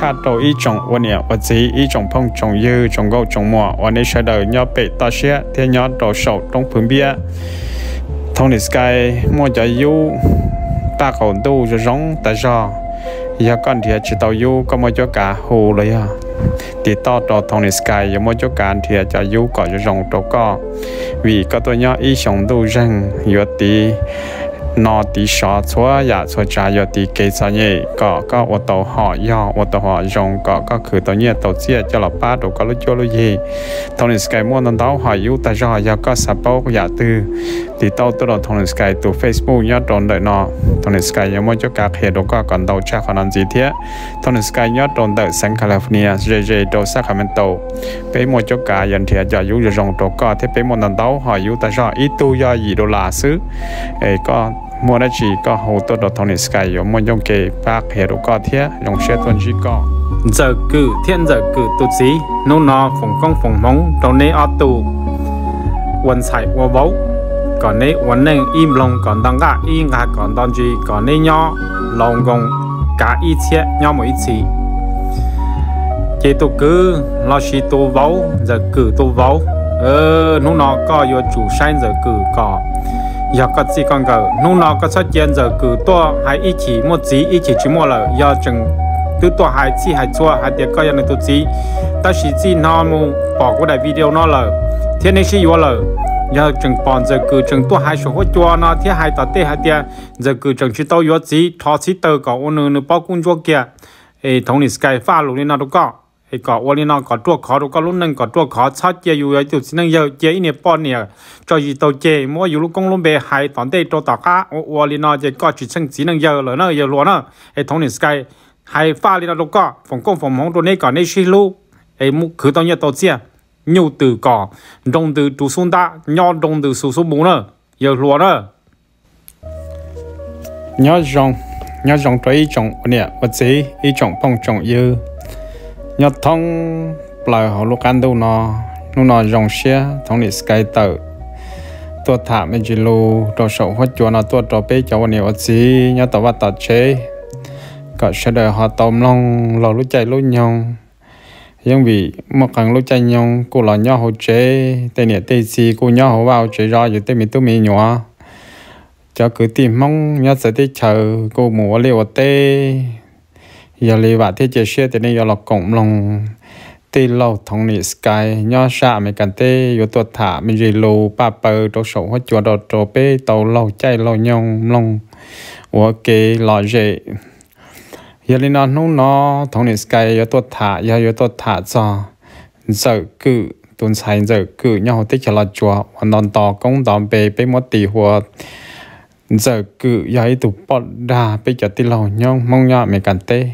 cha đầu ý chồng ôn nhẹ và dĩ ý chồng phong chồng dư chồng gâu chồng mò và nên sẽ đời nhau bị ta xe thế nhau đầu sầu trong phương bia thông lịch sky mua cho yêu ta còn tu cho giống ta do giờ con thì chỉ tàu yêu có mua cho cả hồ rồi. à thì to đồ thông lịch sky giờ mua cho cả thì cho yêu có cho giống tàu co vì có tôi nhớ ý chồng tu rằng giờ thì nó tí xó chỗ nhà chỗ cha yo tí kế xa nhỉ? có có ô tàu họ yo ô tàu họ dùng có có khử tàu nhé tàu chia cho là ba đồ có lúc cho lúc gì tàu này cái mua nó đâu họ yêu ta cho họ có sập bao nhà tư thì tôi là thằng này sky tụ facebook nhớ tròn đời nọ thằng này sky nhớ mỗi chỗ các california jj đồ sacramento bé mỗi chỗ cả dành thì giờ yếu rồng đồ có thế bé một lần tao hỏi yếu ta cho ít tu do gì đồ là xứ ấy có mua đã chỉ có hồ tôi đồ thằng này sky yếu mỗi trong kề bác hệ đồ có thế dòng xe tuần chỉ có giờ cử thiên giờ cử tụt xí nô nọ phòng không phòng móng trong nơi ở tù quần qua bấu còn nấy vẫn nên im lòng còn đang cả im ngạc còn đang chỉ còn nấy nhau lòng cùng cả ý chế nhau một ý chí chế tổ cứ lo xí tổ vấu giờ cử tổ vấu ờ nó nào có yêu chủ sai giờ cử có giờ có gì còn cờ nó nào có xuất hiện giờ cử to hay ý chỉ một chí ý chỉ chỉ một là do chừng từ to hay chi hay chua hay tiệc coi là tổ chí ta chỉ chỉ nó mu bỏ cái video nó là thế nhiên chỉ yo là giờ trường bọn giờ cứ trường tôi hai số cho nó thì hai tao tê hai tia giờ cứ chẳng chỉ tao yếu gì thọ chỉ tao có ôn nữa bao cung cho kia ê thằng này sky pha luôn nên nó đâu có ê có ôn nên nó có chỗ khó đâu có luôn nâng có chỗ khó sát chia yếu yếu chút nâng yếu chia này bọn nè cho gì tao chê mỗi yếu lúc công luôn bé hai tao tê cho tao cá ôn nên nó chỉ có chỉ chẳng chỉ nâng yếu rồi nó yếu luôn nó ê thống lý sky hai pha nên nó đâu có phòng công phòng mong đồ này có này xí lu ê mu cứ tao nhớ tao chia nhu từ cỏ rong từ chú xuống ta nho rong từ số số bốn nữa giờ lúa nữa nhớ rong nhớ rong cho ý trồng nè và chế ý trồng phong trồng dư nhớ thông lại họ lúc ăn đâu nó nó nó rong xe thông đi sky tờ tôi thả mấy chỉ lô đồ sổ hết chùa nó tôi cho bé cháu nè vật chế nhớ tao bắt tao chế cả sẽ đợi họ tôm long lò lúc chạy lúc nhong nhưng vì một càng lúc chạy nhau cô là nhau hỗ trợ, tên nhẹ tê gì cô nhau hỗ vào chế ra rồi tên mình tôi mình nhỏ cho cứ tìm mong nhớ sẽ tới chờ cô mua liệu tê giờ liệu bạn thế chưa xe tên nên giờ là cộng lòng tê lâu thông nị sky nhau xa mình cần tê giờ tôi thả mình gì lù ba bờ đồ sổ hết chùa đồ trổ bê tàu lâu chạy lâu nhung lòng ok lo dễ giờ lên nó nung nó thằng này sky giờ tôi thả giờ giờ tôi thả cho giờ cứ tuần sai giờ cứ nhau tích là chùa hoàn toàn to công đòn bề bề mất tỷ hoa giờ cứ giờ tụ bọt đà bây giờ tí lâu nhau mong nhau mày cản tê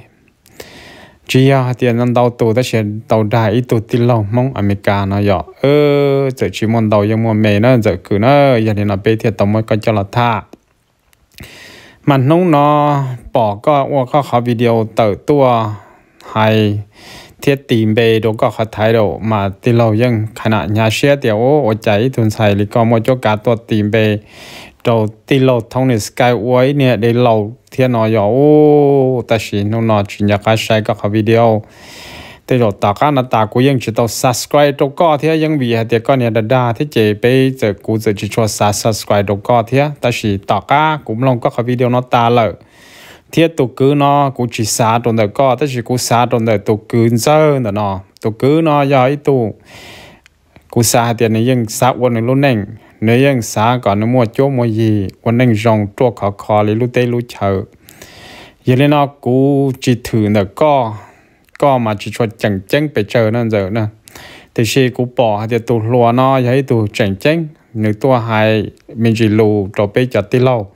chỉ à tiền ăn đầu tụ ta sẽ đầu đà ít tụ tí lâu mong America nó giờ ơ giờ chỉ muốn đầu giờ muốn mày nó giờ cứ nó giờ này là bây thì tao mới có cho là thả มันนุ่งนอปอกก็ว่าก็ขอวิดีโอเติตัวให้เทียตีมเบดก็ขอไทยเรามาต่เรายังขณะยาเชียเดียวโอ้ใจทุนใส่ลิก็มจกาตัวตีมเบเราตีเราท่องในสกายไว้เนี่ยได้เราเทียนอยโอ้แต่สินนุ่งนอชินยากาใช้ก็ขอวิดีโอ thế rồi ta cái nó ta cũng vẫn chỉ đâu subscribe đâu có thế vẫn vì thế cái này đã đa thế chỉ bây giờ cũng giờ chỉ cho subscribe đâu có thế ta chỉ ta cái cũng long có cái video nó ta lợ thế tụ cứ nó cũng chỉ sa trong đời có ta chỉ cũng sa trong đời tụ cứ giờ nữa nó tụ cứ nó giờ tụ cũng sa tiền này nhưng sa quân này luôn nè nếu ยัง sa còn nó mua chỗ mua gì quân nè rong chỗ khó khó lấy lúc tây lúc chờ giờ nên nó cũng chỉ thử nữa có có mà chỉ cho chẳng chánh phải chờ nên giờ nè thì khi cú bỏ thì tụ lúa nó thấy tụ chẳng chánh nếu tua hai mình chỉ lù cho bây giờ tí lâu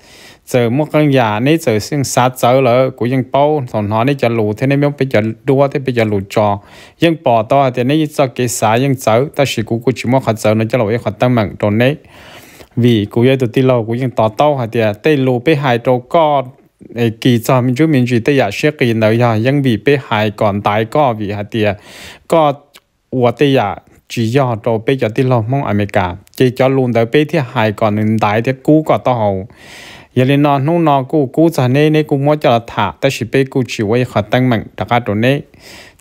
giờ một con già nấy giờ sinh sát giờ lỡ của dân bao thằng nó nấy giờ lù thế nên mới bây giờ đua thế bây giờ lù trò dân bỏ to thì nấy giờ cái xã dân giờ ta chỉ cú cú chỉ một hạt giờ nó cho cái hạt tăng mạnh rồi nấy vì cú giờ tụ tí lâu của dân to to thì à, tây lù bây hai trâu con kỳ cho mình chú mình chỉ thấy là sẽ kỳ nữa ya nhưng vì bé hại còn tại có vì hạt tiền có của tới giờ chỉ do cho bé cho đi lo mong America chỉ cho luôn tới bé thì hại còn nên tại thì cú có to hậu giờ lên nó nung nó cú cú giờ này này cú mới cho thả tới chỉ bé cú chỉ quay khát tăng mạnh đặc cả chỗ này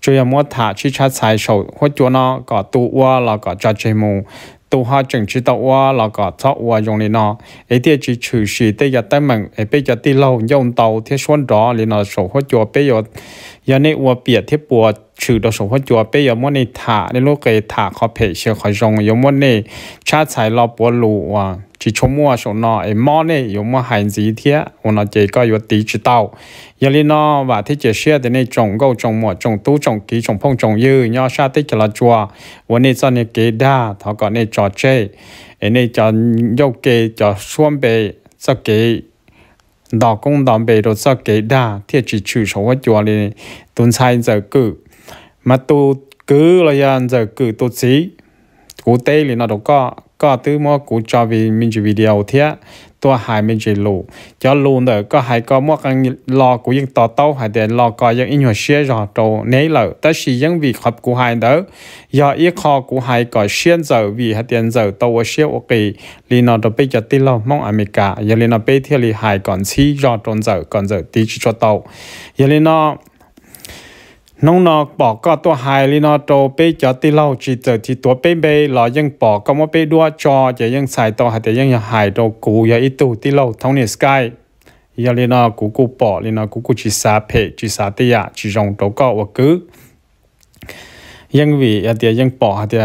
chủ yếu mua thả chỉ cha xài sầu hoặc chỗ nó có tu qua là có cho chơi mù tu hoa chừng chỉ tao qua là có cho qua dùng lên nó ấy thì chỉ trừ sự tây giờ tây mình ấy bây giờ đi lâu dùng tàu thì xuân đó lên nó sầu hoặc chỗ bây giờ giờ này qua biệt thì buộc trừ đó số hóa chùa bây giờ muốn này thả nên lúc cái thả khó phê sẽ khỏi giờ muốn này cha xài lo bỏ lù chỉ cho mua số nọ mò này giờ mua hành gì thế và nó chỉ có giờ tí chỉ tao giờ lên nó và thế chỉ xe thì này trồng gấu trồng mùa trồng tú trồng ký trồng phong trồng dư nhau xa tích cho là chùa và này cho này kế đa thọ còn này trò chơi này cho dâu kế cho xuân bề cho kế đào công đào bề rồi cho kế đa thế chỉ trừ số hóa chùa này tuần sai giờ cử mà tu cứ là yan giờ cứ tu sĩ cụ tê thì nó đâu có có thứ mà cụ cho vì mình chỉ video thế tôi hai mình chỉ lù cho lù nữa có hai có một cái lo của những tàu tàu hay để lo có những in hoạt xe rồi trâu nấy lợ tất chỉ những việc hợp của hai đó do ý kho của hai có xuyên giờ vì hạt tiền giờ tàu ở xe ok li nó đâu bây giờ tin lo mong cả giờ li nó bây thì hai còn xí do trôn giờ còn giờ tí cho tàu giờ li nó nông nọ bỏ có tua hài li nọ trâu bê cho tì lâu chỉ chờ chỉ tua bê bê lò ยัง bỏ có mò bê đua cho chỉ ยัง xài tàu hay chỉ ยัง hài trâu cũ giờ ít tù tì lâu thông nè sky giờ li nọ cũ cũ bỏ li nọ cũ cũ chỉ xả phê chỉ xả tì ya chỉ rong trâu có và cứ ยัง vì giờ thì ยัง bỏ hay thì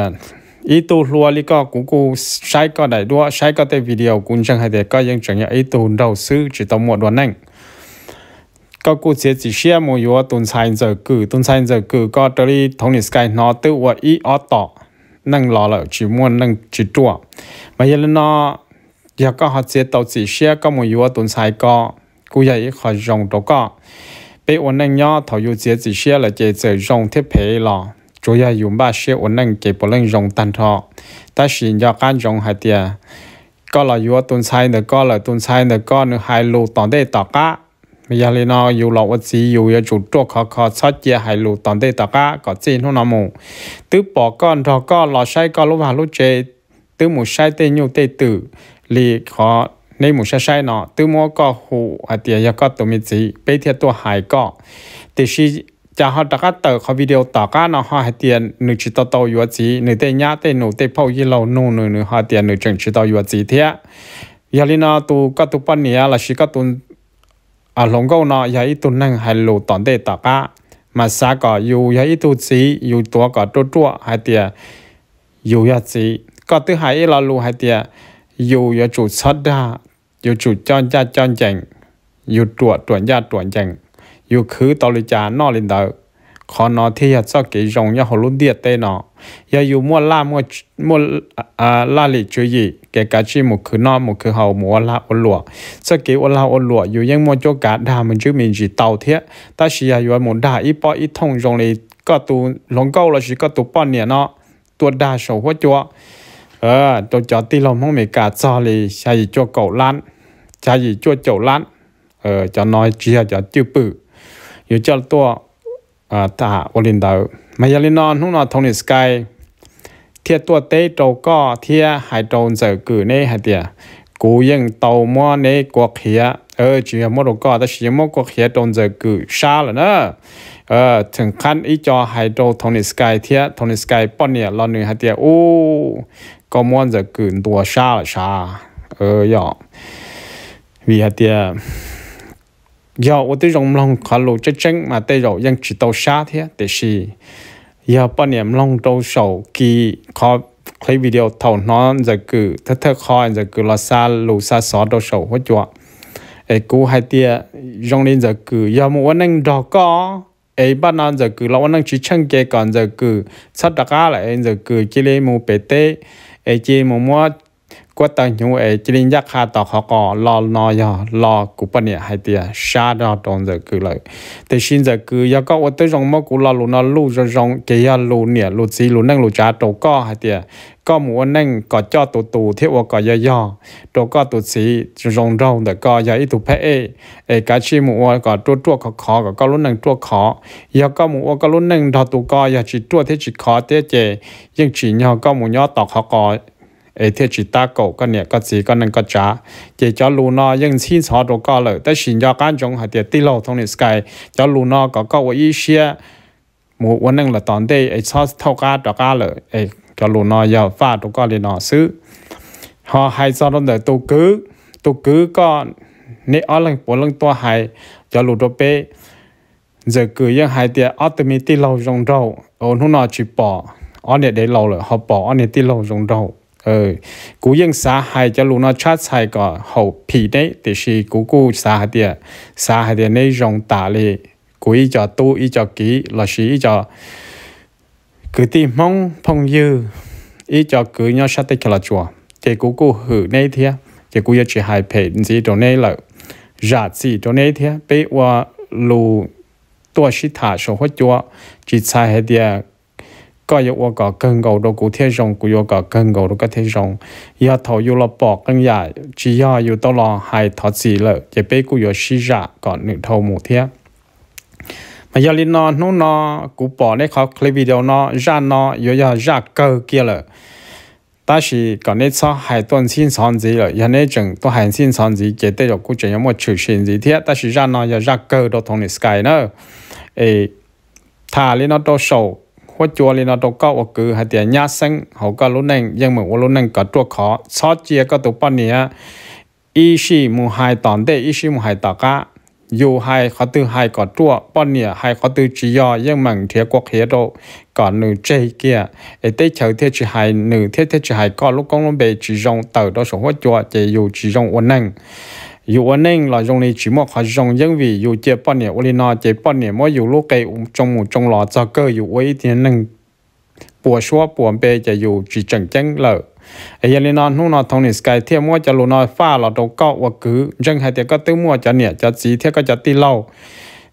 ít tù lúa li có cũ cũ xài có đại đua xài có tê video cũng chẳng hay thì chẳng nhớ ít tù đầu sư chỉ tàu một đoạn anh ก็กูเสียจีเชียมูยัวตุนชายเจอกือตุนชายเจอกือก็ตรีทงนิสกายนอตัวออีออต่อนั่งรอเลยจีม่วนนั่งจีจัวมาเยลนอยากก็หาเสียตัวจีเชียก็มูยัวตุนชายก็กูอยากขอจงตัวก็ไปวันนั่งย่อถอยู่เสียจีเชียเลยเจเจอจงเทเพลอ主要用把些我能给不能用单套，但是人家敢用还的，搞了有顿菜的，搞了顿菜的，搞了还路当得大家。bây giờ lên nó yêu lộc ở chỉ yêu ở chủ trọ khó khó sát chia hải lụ toàn tây tất cả, có trên không nào mù từ bỏ con thọ con lo sai con lúc vào lúc chế từ mù sai tây nhu tây tử lì khó nên mù sai sai nó từ mua có hụ ở tiền giờ có tụi mình gì, bây giờ tôi hải có thì khi cha họ tất cả tờ khó video tất cả, nó họ hải tiền nửa chỉ tao tàu yêu gì, nửa tây nhát tây nửa tây phao y lầu nô nửa nửa họ tiền nửa chẳng chỉ tàu yêu gì thế giờ lên nó tụ các tụ bắn nè là chỉ các tụ à lòng câu nọ giấy tu năng hay lù tòn tê tạ ba mà xa có dù giấy tu sĩ dù tua có trô trô hay tiệt dù giấy sĩ có thứ hai là lù hay tiệt dù giấy chủ sát ra dù chủ chọn cha chọn chảnh dù trộn trộn gia trộn chảnh dù khứ tàu lý cha nọ lên đời khó nó thì giờ cho cái giống nhà họ luôn điệt tên nó giờ dù mua la mua mua à, à la lịch chơi, gì cái cá chi một cứ nó một cứ hậu mua la ô lụa cho cái ô la ô lụa dù ยัง mua cho cá đà mình chứ mình chỉ tàu thiết ta chỉ là dù mua đà ít bao ít thùng giống này có tụ lồng câu là chỉ có tụ bao nhiêu nó tụ đà sầu quá chúa ờ tôi cho tí lòng không mấy cá cho lì cha gì cho cậu lan cha gì cho chậu lan ờ cho nói chỉ là cho chữ bự dù cho tôi à ta ô linh đầu mà giờ linh non hôm nọ thông lịch sky thiệt tua tế trâu co thiệt hải trâu giờ cử nê hải tiệt cú yên tàu mua nê quốc hiệp ờ chỉ mua đồ co ta chỉ mua quốc hiệp trâu giờ cử xa là nữa ờ thường khăn ý cho hải trâu thông lịch sky thiệt thông lịch sky bận nè lo nửa hải tiệt ô có mua giờ cử tua xa là xa ờ yọ vì hải tiệt giờ tôi tới rồng lòng khá lù chết chân mà tới rồi dân chỉ tàu xa thế để xì giờ bao niệm lòng đầu sầu kỳ khó thấy video thầu nó giờ cứ thật thật khó giờ cứ là xa lù xa xó đầu sầu hết chưa ấy cú hai tia rong lên giờ cứ giờ một anh anh đó có ấy bắt nó giờ cứ lâu anh chỉ chân kia còn giờ cứ sắp đặt ra lại giờ cứ chỉ lên một pt ấy chỉ một mua quá tao nhung ấy chỉ nên giác hà tao khó có lo no yo lo cúp bận nhẹ hay tiệt xa đó trong giờ cứ lại thì xin giờ cứ yo có ở tới rong mà cú lo lu nó lu rồi rong cái yo lu nhẹ lu gì lu năng lu trả tổ có hay tiệt có một anh năng có cho tổ tổ thiết và có yo yo tổ có tổ sĩ rong rong để có yo ít tổ phe ấy cả chi một có tua tua khó khó có có lu năng tua khó yo có một có lu năng thọ tổ có yo chỉ tua thế chỉ khó thế chế, nhưng chỉ nhau có một nhau tao khó có เอเทจิตาโกก็เนี่ยก็สีก็นั่นก็จ้าเจจอลูนอยังชิ้นสอดก็เลยแต่ชินยอการจงหาเตียติโลทงนี่สกายจอลูนอก็ก็ว่าอีเชียหมู่วันนึงละตอนได้ไอซอสเท่ากาดอกาเลยไอจอลูนอยาวฟาดก็เลยนอซื้อฮอไฮซอดอนเดตูกือตูกือก็นี่อ๋อลังปวลังตัวไฮจอลูตัวเป้ giờ cứ những hai tia automatic lâu rong rau ổn nó chỉ bỏ ổn để để lâu rồi họ bỏ ổn để lâu rong rau ờ cú yên xa hai cho luôn nó chát sai có hậu phì đấy thì si cú cú xa hai tiền xa hai tiền này rong tả lì cú ý cho tu ý cho kỹ là si ý cho cứ tìm mong phong dư ý cho cứ nhau sát tay là chùa thì cú cú hử này thế thì cú chỉ hai phê gì đó này là giả gì đó này thế bây qua lù tua sĩ thả số hóa chùa chỉ sai hai tiền ก็ยกว่าก็เกินกดกูเที่ยงกูยกก็เกินกดก็เที่ยงยาทอยู่ละปอกกันใหญ่จียาอยู่ตลอดหายทอสีเลยจะไปกูอยู่ชิจาก่อนหนึ่งเท่าหมู่เที่ยมายาลินอนนู่นนอกูปอได้เขาคลิปวิดีโอนอย่านอยอยายาเกอเกี่ยเลย但是讲你炒海豚新鲜子了，像那种都海新鲜子，绝对了，估计要么出现子贴，但是让呢要让狗都同你 sky 呢，诶，它里那多少？ว่าจัวลีนอตก็ว่าคือหาเตียญาเซ็งเขาก็รู้นั่งยังเหมือนว่ารู้นั่งก็ตัวขอซอเจียก็ตัวป้อนเนี้ยอีชีมูไฮตอนเดอีชีมูไฮตอกะอยู่ไฮเขาตือไฮก็ตัวป้อนเนี้ยไฮเขาตือจียอยังเหมือนเทียกวกเฮียโตก่อนหนึ่งเจเกียไอเต้เฉยเทียจีไฮหนึ่งเทียเทียจีไฮก็ลูกกงลงเบจีจงเติร์ดเราสงว่าจัวเจอยู่จีจงวันนั่ง dù anh em là dùng này chỉ một họ dùng những vì dù chế bao nhiêu oli nó chế bao nhiêu mỗi dù lúc cái trong một trong lò cho cơ dù ấy thì năng bùa xóa bùa bê cho dù chỉ chẳng chẳng lợ ấy anh nó nu nó thông này sky thêm mỗi cho luôn nó pha là đầu cọ và cứ dân hai tiếng có tứ mua cho nhẹ cho chỉ thế có cho tí lâu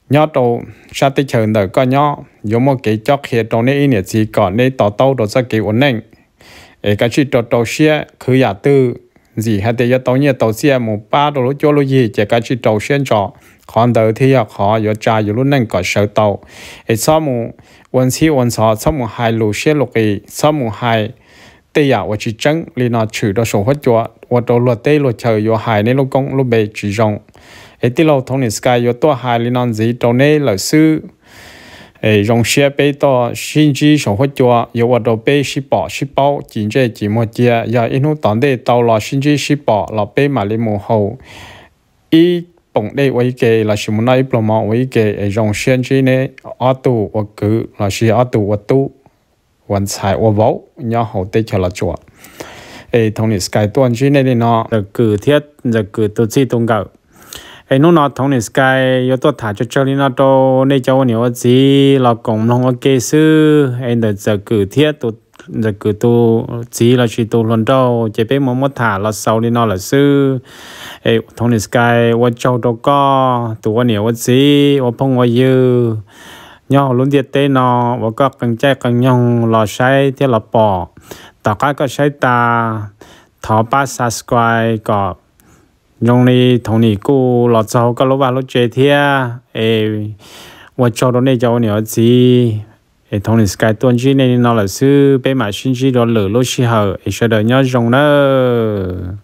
nhớ đồ sa tí chờ đợi có nhớ dù một cái chót hiện đồ này nhẹ chỉ có này tàu tàu đồ sẽ kiểu ổn định ấy cái chỉ đồ đồ xe cứ giả tư gì hay thì tàu nhẹ tàu xe một ba đồ lối cho lối gì chỉ cái chỉ tàu xuyên trọ còn đầu thì họ họ giờ trả giờ lúc nên có sợ tàu ấy sau một quân sĩ quân họ sau một hai lối xe lục gì sau một hai tây à và chỉ chân li nó chữ đó số hết cho hoặc đồ luật tây luật chờ giờ hai nên lúc công lúc bề chỉ rộng ấy tí lâu thông này sky giờ to hai li nó gì đầu này là sư 诶，用些被到甚至上火椒，有话到被食饱食饱，真正寂寞节，也因为当地到了甚至食饱了被马里幕后，一本地为给那什么那一部分为给用甚至呢阿杜我哥，那是阿杜我杜，文采我无，然后得起了做。诶，同你 sky 段之内的呢，就个贴就个都自动搞。ai nó nó thông này sky yo tôi thả cho chơi nọ to nay cháu nhiều gì là cùng nó ok sư ai đợt giờ cử thiết tụ giờ cử tu chỉ là chỉ tu lần đầu chỉ biết muốn mất thả là sau đi nọ là sư ai thông này sky wa cháu đâu có tụ wa nhiều gì wa phong wa yêu nhau luôn điệt tê nó và có cần chạy cần nhong lò say thì là bỏ tao cái có say ta thọ ba subscribe có trong này thằng này cô lọt sau cái lỗ vào lỗ chết thia ê và cho đó này cho nữa gì ê thằng này sky tuần chi này nó là sư bé mà xin chi đó lửa lỗ chi hở ê sau đó nhớ trong đó